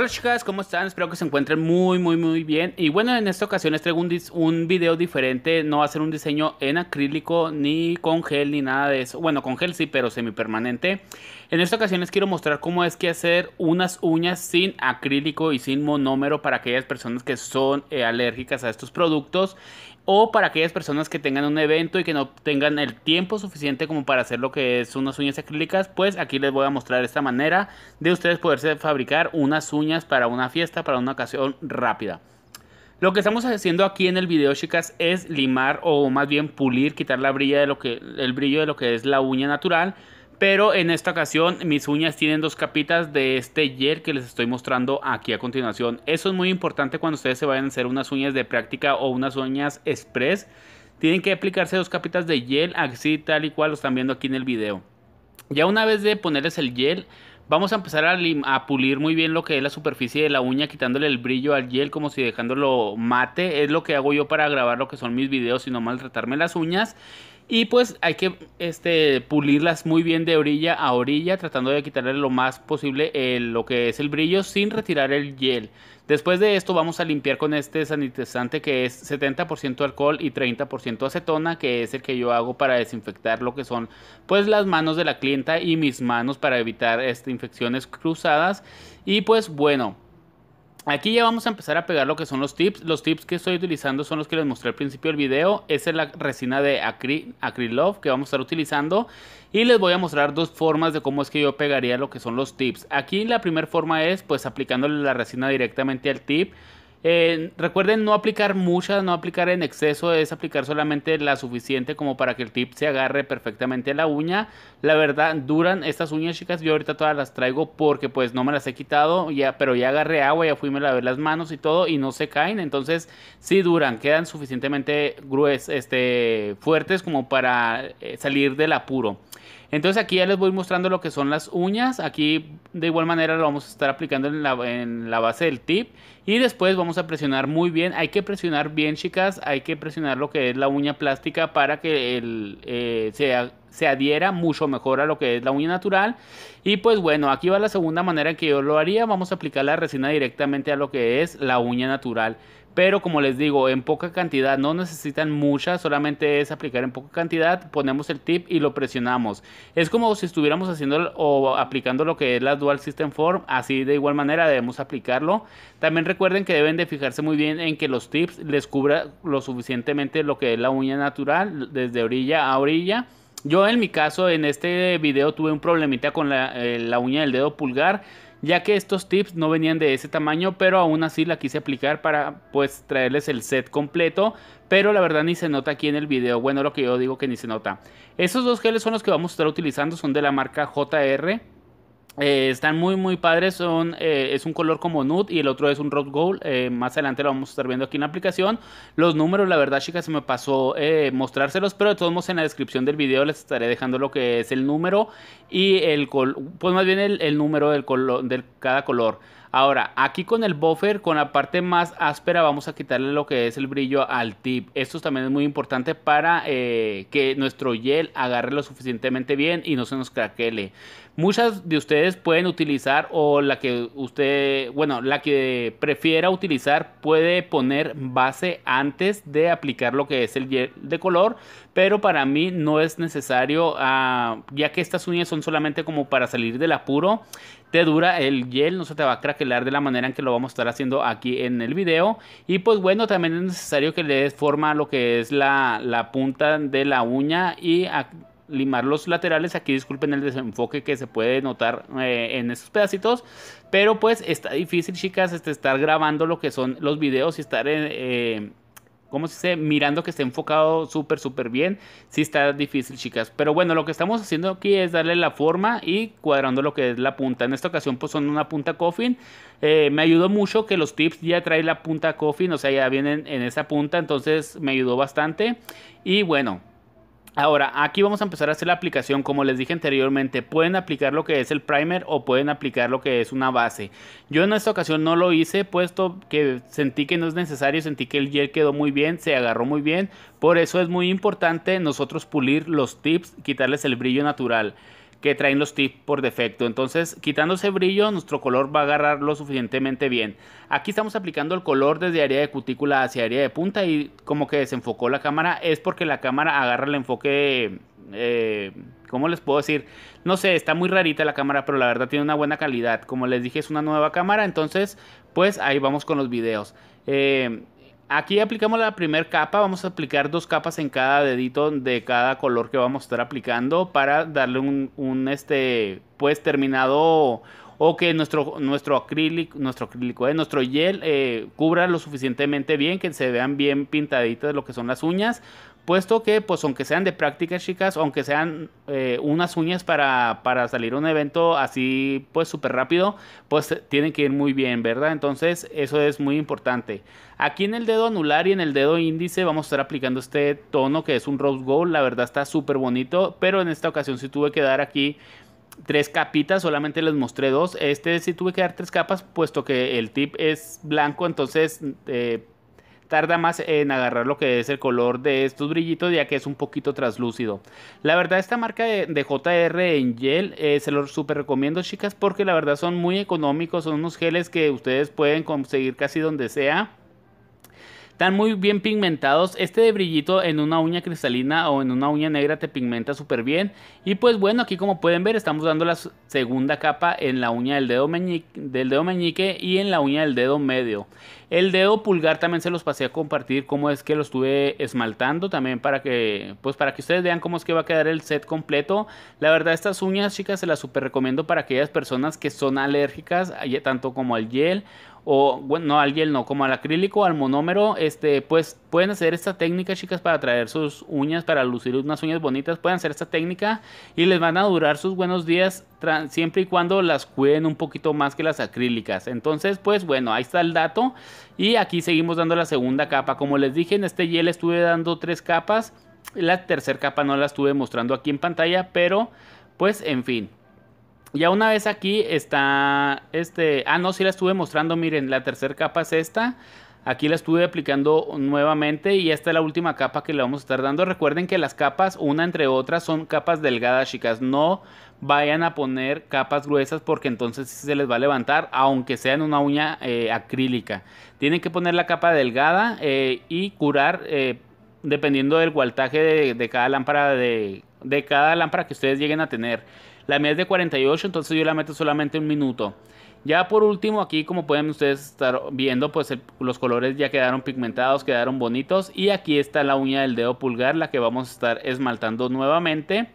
Hola chicas, ¿cómo están? Espero que se encuentren muy muy muy bien Y bueno, en esta ocasión les traigo un, video diferente No va a ser un diseño en acrílico, ni con gel, ni nada de eso Bueno, con gel sí, pero semipermanente en esta ocasión les quiero mostrar cómo es que hacer unas uñas sin acrílico y sin monómero para aquellas personas que son eh, alérgicas a estos productos o para aquellas personas que tengan un evento y que no tengan el tiempo suficiente como para hacer lo que es unas uñas acrílicas, pues aquí les voy a mostrar esta manera de ustedes poderse fabricar unas uñas para una fiesta, para una ocasión rápida. Lo que estamos haciendo aquí en el video, chicas, es limar o más bien pulir, quitar la brilla de lo que, el brillo de lo que es la uña natural pero en esta ocasión mis uñas tienen dos capitas de este gel que les estoy mostrando aquí a continuación. Eso es muy importante cuando ustedes se vayan a hacer unas uñas de práctica o unas uñas express. Tienen que aplicarse dos capitas de gel así tal y cual lo están viendo aquí en el video. Ya una vez de ponerles el gel, vamos a empezar a, a, pulir muy bien lo que es la superficie de la uña, quitándole el brillo al gel como si dejándolo mate. Es lo que hago yo para grabar lo que son mis videos y no maltratarme las uñas. Y pues hay que este, pulirlas muy bien de orilla a orilla, tratando de quitarle lo más posible eh, lo que es el brillo sin retirar el gel. Después de esto vamos a limpiar con este sanitizante que es 70% alcohol y 30% acetona, que es el que yo hago para desinfectar lo que son pues las manos de la clienta y mis manos para evitar este, infecciones cruzadas. Y pues bueno, Aquí ya vamos a empezar a pegar lo que son los tips. Los tips que estoy utilizando son los que les mostré al principio del video. Esa es la resina de Acry, Acrylove que vamos a estar utilizando. Y les voy a mostrar dos formas de cómo es que yo pegaría lo que son los tips. Aquí la primera forma es pues aplicándole la resina directamente al tip. Eh, recuerden no aplicar muchas, no aplicar en exceso, es aplicar solamente la suficiente como para que el tip se agarre perfectamente a la uña. La verdad, duran estas uñas, chicas. Yo ahorita todas las traigo porque pues no me las he quitado, ya, pero ya agarré agua, ya fui a ver las manos y todo y no se caen. Entonces, sí duran, quedan suficientemente gruesas, este, fuertes como para eh, salir del apuro. Entonces aquí ya les voy mostrando lo que son las uñas. Aquí de igual manera lo vamos a estar aplicando en la, base del tip. Y después vamos a presionar muy bien. Hay que presionar bien chicas. Hay que presionar lo que es la uña plástica para que el, eh, sea se adhiera mucho mejor a lo que es la uña natural. Y pues bueno, aquí va la segunda manera en que yo lo haría. Vamos a aplicar la resina directamente a lo que es la uña natural. Pero como les digo, en poca cantidad, no necesitan mucha, solamente es aplicar en poca cantidad, ponemos el tip y lo presionamos. Es como si estuviéramos haciendo o aplicando lo que es la Dual System Form, así de igual manera debemos aplicarlo. También recuerden que deben de fijarse muy bien en que los tips les cubra lo suficientemente lo que es la uña natural, desde orilla a orilla. Yo en mi caso, en este video tuve un problemita con eh, la, uña del dedo pulgar, ya que estos tips no venían de ese tamaño, pero aún así la quise aplicar para pues traerles el set completo, pero la verdad ni se nota aquí en el video, bueno lo que yo digo que ni se nota. Esos dos geles son los que vamos a estar utilizando, son de la marca JR, eh, están muy muy padres, son, eh, es un color como nude y el otro es un rose gold, eh, más adelante lo vamos a estar viendo aquí en la aplicación. Los números, la verdad chicas, se me pasó mostrárselos, pero de todos modos en la descripción del video les estaré dejando lo que es el número y el color, pues más bien el, número del, de cada color. Ahora, aquí con el buffer, con la parte más áspera, vamos a quitarle lo que es el brillo al tip. Esto también es muy importante para eh, que nuestro gel agarre lo suficientemente bien y no se nos craquele. Muchas de ustedes pueden utilizar o la que usted, bueno, la que prefiera utilizar puede poner base antes de aplicar lo que es el gel de color, pero para mí no es necesario, ah, ya que estas uñas son solamente como para salir del apuro, te dura el gel, no se te va a craquelar de la manera en que lo vamos a estar haciendo aquí en el video. Y pues bueno, también es necesario que le des forma a lo que es la, punta de la uña y limar los laterales. Aquí disculpen el desenfoque que se puede notar eh, en estos pedacitos. Pero pues está difícil, chicas, este, estar grabando lo que son los videos y estar... en eh, eh, ¿cómo se dice? Mirando que esté enfocado súper, súper bien. Sí está difícil, chicas. Pero bueno, lo que estamos haciendo aquí es darle la forma y cuadrando lo que es la punta. En esta ocasión, pues son una punta coffin. Eh, me ayudó mucho que los tips ya traen la punta coffin, o sea, ya vienen en esa punta. Entonces me ayudó bastante. Y bueno, Ahora, aquí vamos a empezar a hacer la aplicación. Como les dije anteriormente, pueden aplicar lo que es el primer o pueden aplicar lo que es una base. Yo en esta ocasión no lo hice, puesto que sentí que no es necesario, sentí que el gel quedó muy bien, se agarró muy bien. Por eso es muy importante nosotros pulir los tips, quitarles el brillo natural que traen los tips por defecto. Entonces, quitando ese brillo, nuestro color va a agarrar lo suficientemente bien. Aquí estamos aplicando el color desde área de cutícula hacia área de punta y como que desenfocó la cámara. Es porque la cámara agarra el enfoque... Eh, ¿Cómo les puedo decir? No sé, está muy rarita la cámara, pero la verdad tiene una buena calidad. Como les dije, es una nueva cámara, entonces pues ahí vamos con los videos. Eh, Aquí aplicamos la primera capa, vamos a aplicar dos capas en cada dedito de cada color que vamos a estar aplicando para darle un, este, pues terminado o que nuestro, nuestro acrílico, nuestro acrílico, eh, nuestro gel eh, cubra lo suficientemente bien, que se vean bien pintaditas lo que son las uñas puesto que, pues, aunque sean de prácticas, chicas, aunque sean eh, unas uñas para, salir a un evento así, pues, súper rápido, pues, tienen que ir muy bien, ¿verdad? Entonces, eso es muy importante. Aquí en el dedo anular y en el dedo índice vamos a estar aplicando este tono que es un rose gold. La verdad está súper bonito, pero en esta ocasión si tuve que dar aquí tres capitas, solamente les mostré dos. Este sí tuve que dar tres capas, puesto que el tip es blanco, entonces... Eh, tarda más en agarrar lo que es el color de estos brillitos ya que es un poquito traslúcido. La verdad esta marca de, JR en gel eh, se los super recomiendo chicas porque la verdad son muy económicos, son unos geles que ustedes pueden conseguir casi donde sea. Están muy bien pigmentados. Este de brillito en una uña cristalina o en una uña negra te pigmenta súper bien. Y pues bueno, aquí como pueden ver estamos dando la segunda capa en la uña del dedo, meñique, del dedo meñique y en la uña del dedo medio. El dedo pulgar también se los pasé a compartir cómo es que lo estuve esmaltando también para que pues para que ustedes vean cómo es que va a quedar el set completo. La verdad estas uñas chicas se las super recomiendo para aquellas personas que son alérgicas eh, tanto como al gel o bueno, al gel no, como al acrílico, al monómero, este, pues pueden hacer esta técnica, chicas, para traer sus uñas, para lucir unas uñas bonitas, pueden hacer esta técnica y les van a durar sus buenos días siempre y cuando las cuiden un poquito más que las acrílicas. Entonces, pues bueno, ahí está el dato y aquí seguimos dando la segunda capa. Como les dije, en este gel estuve dando tres capas, la tercera capa no la estuve mostrando aquí en pantalla, pero pues en fin. Ya una vez aquí está este... Ah, no, sí la estuve mostrando, miren, la tercera capa es esta. Aquí la estuve aplicando nuevamente y esta es la última capa que le vamos a estar dando. Recuerden que las capas, una entre otras, son capas delgadas, chicas. No vayan a poner capas gruesas porque entonces se les va a levantar, aunque sea en una uña eh, acrílica. Tienen que poner la capa delgada eh, y curar eh, dependiendo del voltaje de, cada lámpara de, de cada lámpara que ustedes lleguen a tener. La mía es de 48, entonces yo la meto solamente un minuto. Ya por último, aquí como pueden ustedes estar viendo, pues los colores ya quedaron pigmentados, quedaron bonitos. Y aquí está la uña del dedo pulgar, la que vamos a estar esmaltando nuevamente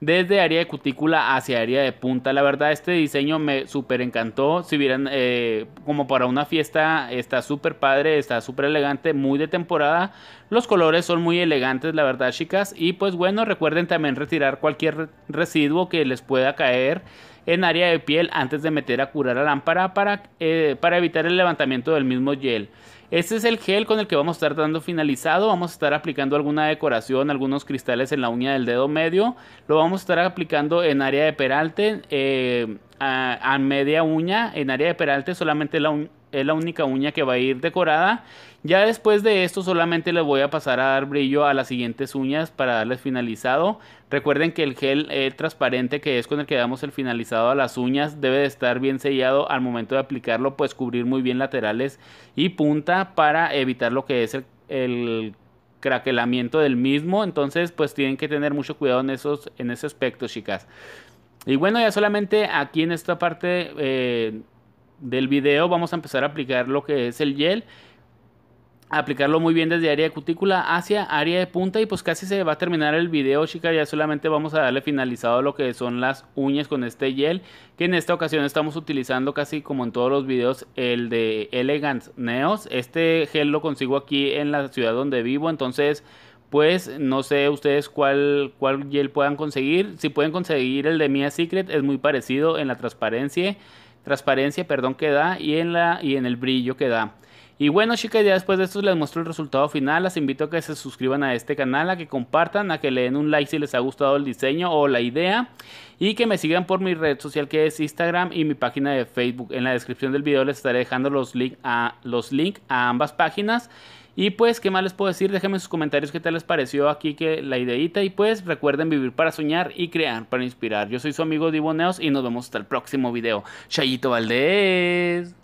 desde área de cutícula hacia área de punta. La verdad, este diseño me super encantó. Si vieran, eh, como para una fiesta, está súper padre, está súper elegante, muy de temporada. Los colores son muy elegantes, la verdad, chicas. Y pues bueno, recuerden también retirar cualquier residuo que les pueda caer en área de piel antes de meter a curar la lámpara para, eh, para evitar el levantamiento del mismo gel. Este es el gel con el que vamos a estar dando finalizado. Vamos a estar aplicando alguna decoración, algunos cristales en la uña del dedo medio. Lo vamos a estar aplicando en área de peralte, eh, a, a, media uña. En área de peralte solamente la uña es la única uña que va a ir decorada. Ya después de esto solamente le voy a pasar a dar brillo a las siguientes uñas para darles finalizado. Recuerden que el gel eh, transparente que es con el que damos el finalizado a las uñas debe de estar bien sellado al momento de aplicarlo, pues cubrir muy bien laterales y punta para evitar lo que es el, craquelamiento del mismo. Entonces pues tienen que tener mucho cuidado en, en ese aspecto chicas. Y bueno, ya solamente aquí en esta parte eh, del video vamos a empezar a aplicar lo que es el gel aplicarlo muy bien desde área de cutícula hacia área de punta y pues casi se va a terminar el video chica ya solamente vamos a darle finalizado lo que son las uñas con este gel que en esta ocasión estamos utilizando casi como en todos los videos el de Elegance Neos este gel lo consigo aquí en la ciudad donde vivo entonces pues no sé ustedes cuál, cuál gel puedan conseguir si pueden conseguir el de Mia Secret es muy parecido en la transparencia transparencia, perdón, que da y en, la, y en el brillo que da. Y bueno chicas, ya después de esto les muestro el resultado final, las invito a que se suscriban a este canal, a que compartan, a que le den un like si les ha gustado el diseño o la idea y que me sigan por mi red social que es Instagram y mi página de Facebook. En la descripción del video les estaré dejando los links a, los link a ambas páginas y pues, ¿qué más les puedo decir? Déjenme sus comentarios qué tal les pareció aquí que la ideita. Y pues, recuerden vivir para soñar y crear para inspirar. Yo soy su amigo Diboneos y nos vemos hasta el próximo video. Chayito Valdés.